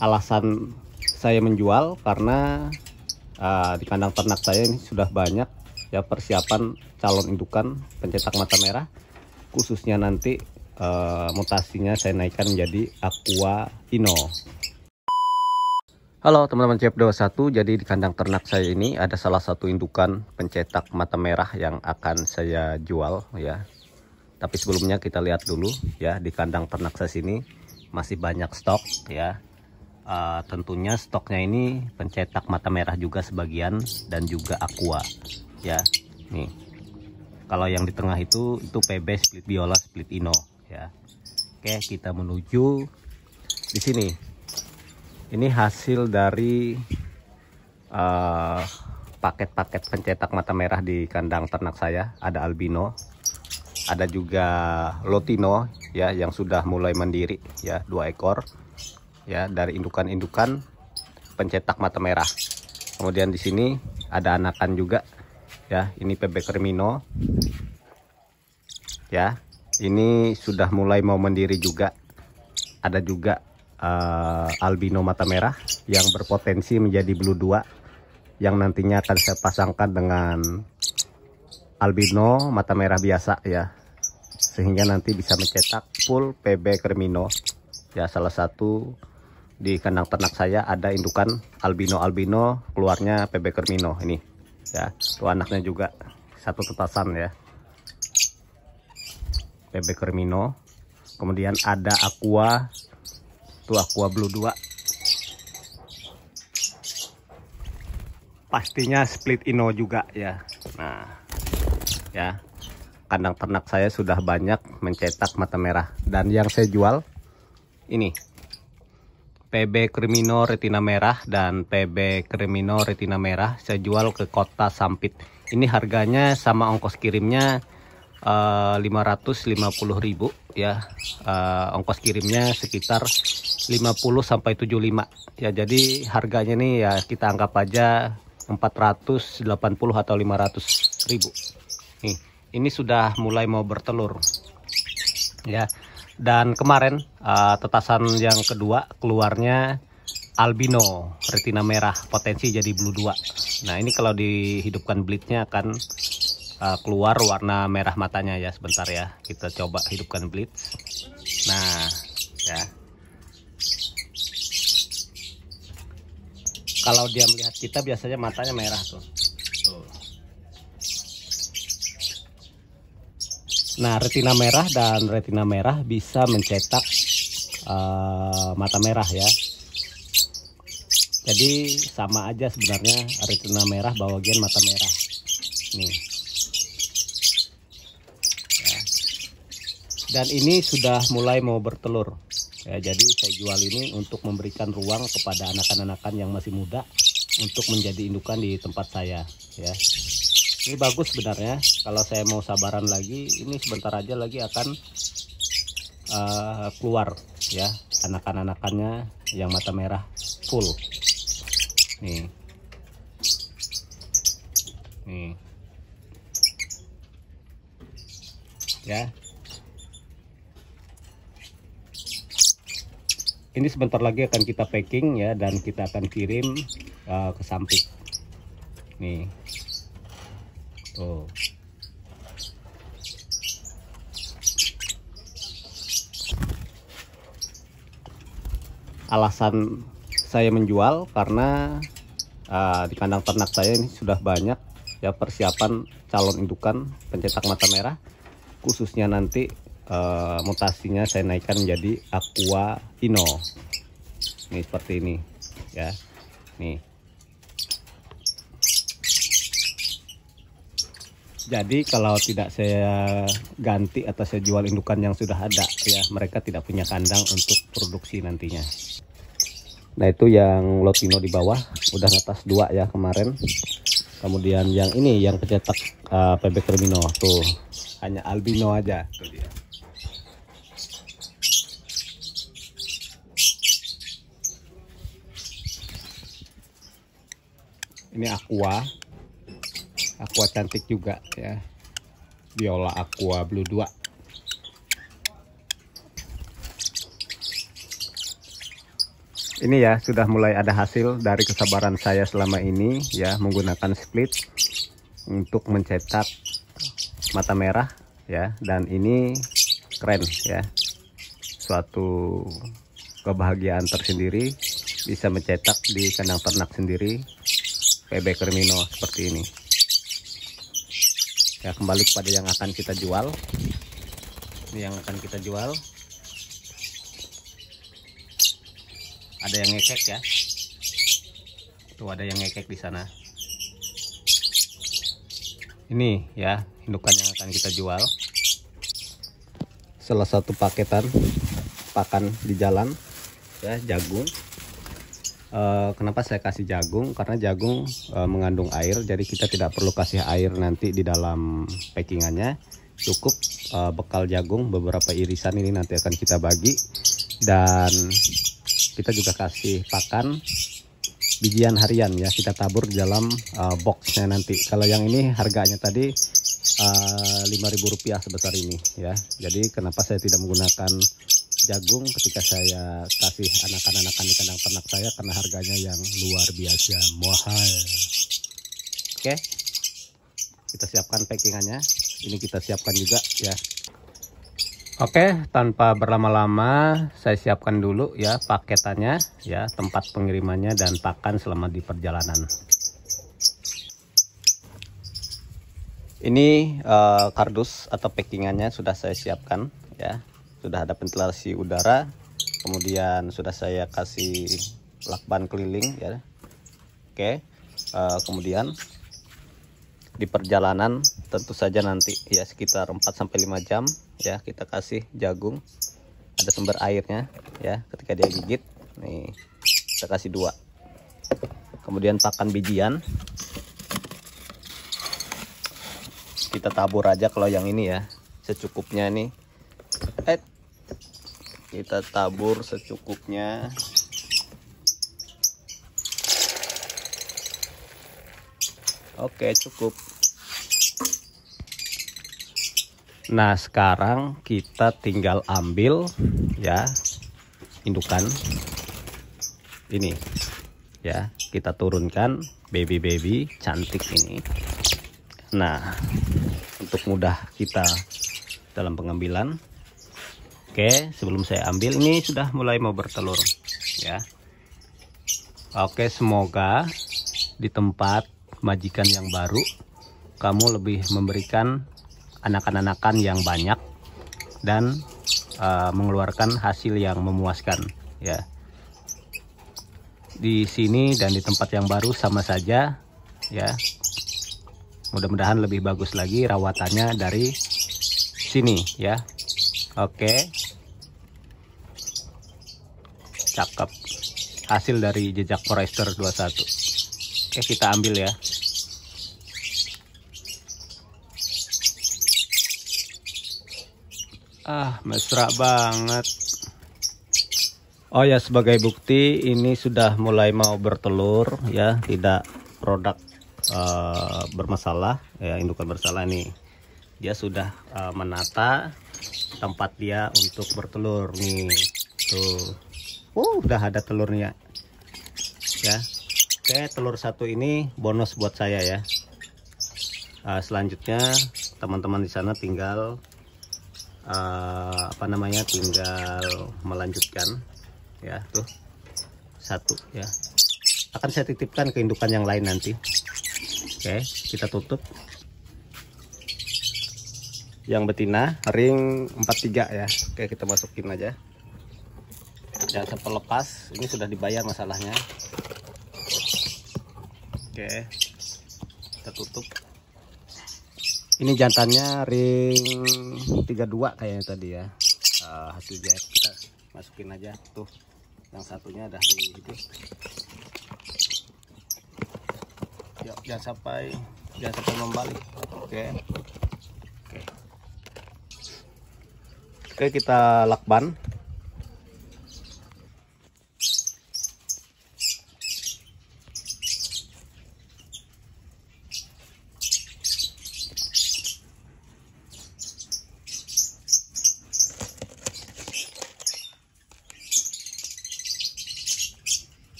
alasan saya menjual karena uh, di kandang ternak saya ini sudah banyak ya persiapan calon indukan pencetak mata merah khususnya nanti uh, mutasinya saya naikkan menjadi aqua ino Halo teman-teman CF21 jadi di kandang ternak saya ini ada salah satu indukan pencetak mata merah yang akan saya jual ya tapi sebelumnya kita lihat dulu ya di kandang ternak saya sini masih banyak stok ya uh, tentunya stoknya ini pencetak mata merah juga sebagian dan juga aqua ya nih kalau yang di tengah itu itu PB split biola split ino ya oke kita menuju di sini ini hasil dari eh, paket-paket uh, pencetak mata merah di kandang ternak saya ada albino ada juga lotino ya yang sudah mulai mandiri ya dua ekor ya dari indukan-indukan pencetak mata merah. Kemudian di sini ada anakan juga ya, ini PB Kermino. Ya, ini sudah mulai mau mendiri juga. Ada juga uh, albino mata merah yang berpotensi menjadi blue 2 yang nantinya akan saya pasangkan dengan albino mata merah biasa ya sehingga nanti bisa mencetak full PB Kermino ya salah satu di kandang ternak saya ada indukan albino albino keluarnya PB Kermino ini ya tuh anaknya juga satu tetasan ya PB Kermino kemudian ada aqua tuh aqua blue 2 pastinya split ino juga ya nah ya kandang ternak saya sudah banyak mencetak mata merah dan yang saya jual ini PB Krimino retina merah dan PB Krimino retina merah saya jual ke kota Sampit. Ini harganya sama ongkos kirimnya eh, uh, 550.000 ya. Uh, ongkos kirimnya sekitar 50 sampai 75. Ya jadi harganya nih ya kita anggap aja 480 atau 500.000. Nih, ini sudah mulai mau bertelur. Ya. Dan kemarin uh, tetasan yang kedua keluarnya albino retina merah potensi jadi blue 2. Nah, ini kalau dihidupkan blitnya akan uh, keluar warna merah matanya ya sebentar ya. Kita coba hidupkan blitz Nah, ya. Kalau dia melihat kita biasanya matanya merah tuh. Nah, retina merah dan retina merah bisa mencetak uh, mata merah ya. Jadi sama aja sebenarnya retina merah bawa gen mata merah. Nih. Ya. Dan ini sudah mulai mau bertelur. Ya, jadi saya jual ini untuk memberikan ruang kepada anak anak yang masih muda untuk menjadi indukan di tempat saya ya ini bagus sebenarnya kalau saya mau sabaran lagi ini sebentar aja lagi akan uh, keluar ya anak anakannya yang mata merah full nih nih ya ini sebentar lagi akan kita packing ya dan kita akan kirim uh, ke samping nih Oh. Alasan saya menjual karena uh, di kandang ternak saya ini sudah banyak ya persiapan calon indukan pencetak mata merah khususnya nanti uh, mutasinya saya naikkan menjadi aqua ino nih seperti ini ya nih Jadi kalau tidak saya ganti atau saya jual indukan yang sudah ada ya mereka tidak punya kandang untuk produksi nantinya. Nah itu yang lotino di bawah udah atas dua ya kemarin. Kemudian yang ini yang pencetak uh, eh, PB termino tuh hanya albino aja. Ini aqua aqua cantik juga ya biola aqua blue 2 ini ya sudah mulai ada hasil dari kesabaran saya selama ini ya menggunakan split untuk mencetak mata merah ya dan ini keren ya suatu kebahagiaan tersendiri bisa mencetak di kandang ternak sendiri bebek kermino seperti ini ya kembali kepada yang akan kita jual ini yang akan kita jual ada yang ngekek ya tuh ada yang ngekek di sana ini ya indukan yang akan kita jual salah satu paketan pakan di jalan ya jagung Eh, kenapa saya kasih jagung? Karena jagung uh, mengandung air, jadi kita tidak perlu kasih air nanti di dalam packingannya. Cukup uh, bekal jagung beberapa irisan ini nanti akan kita bagi dan kita juga kasih pakan bijian harian ya kita tabur di dalam uh, boxnya nanti. Kalau yang ini harganya tadi uh, 5.000 rupiah sebesar ini ya. Jadi kenapa saya tidak menggunakan jagung ketika saya kasih anak-anak-anak di kandang ternak saya karena harganya yang luar biasa mahal. Oke. Kita siapkan packingannya. Ini kita siapkan juga ya. Oke, tanpa berlama-lama saya siapkan dulu ya paketannya ya, tempat pengirimannya dan pakan selama di perjalanan. Ini uh, kardus atau packingannya sudah saya siapkan ya sudah ada ventilasi udara kemudian sudah saya kasih lakban keliling ya oke uh, kemudian di perjalanan tentu saja nanti ya sekitar 4 sampai 5 jam ya kita kasih jagung ada sumber airnya ya ketika dia gigit nih kita kasih dua kemudian pakan bijian kita tabur aja kalau yang ini ya secukupnya nih eh kita tabur secukupnya oke cukup nah sekarang kita tinggal ambil ya indukan ini ya kita turunkan baby-baby cantik ini nah untuk mudah kita dalam pengambilan Oke sebelum saya ambil ini sudah mulai mau bertelur ya Oke semoga di tempat majikan yang baru kamu lebih memberikan anak-anakan yang banyak dan uh, mengeluarkan hasil yang memuaskan ya di sini dan di tempat yang baru sama saja ya mudah-mudahan lebih bagus lagi rawatannya dari sini ya Oke. Cakep. Hasil dari jejak Forester 21. Oke, kita ambil ya. Ah, mesra banget. Oh ya, sebagai bukti ini sudah mulai mau bertelur ya, tidak produk uh, bermasalah ya indukan bersalah ini. Dia sudah uh, menata tempat dia untuk bertelur nih tuh uh udah ada telurnya ya oke telur satu ini bonus buat saya ya uh, selanjutnya teman-teman di sana tinggal uh, apa namanya tinggal melanjutkan ya tuh satu ya akan saya titipkan ke indukan yang lain nanti oke kita tutup yang betina ring 43 ya oke kita masukin aja jangan sampai lepas ini sudah dibayar masalahnya oke kita tutup ini jantannya ring 32 kayaknya tadi ya uh, hasil jahit kita masukin aja tuh yang satunya ada di gitu yuk jangan sampai jangan sampai membalik oke oke okay. Oke, kita lakban.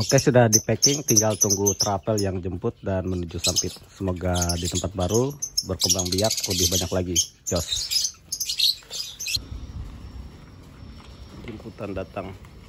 Oke sudah di packing tinggal tunggu travel yang jemput dan menuju sampit. Semoga di tempat baru berkembang biak lebih banyak lagi. Joss, Jemputan datang.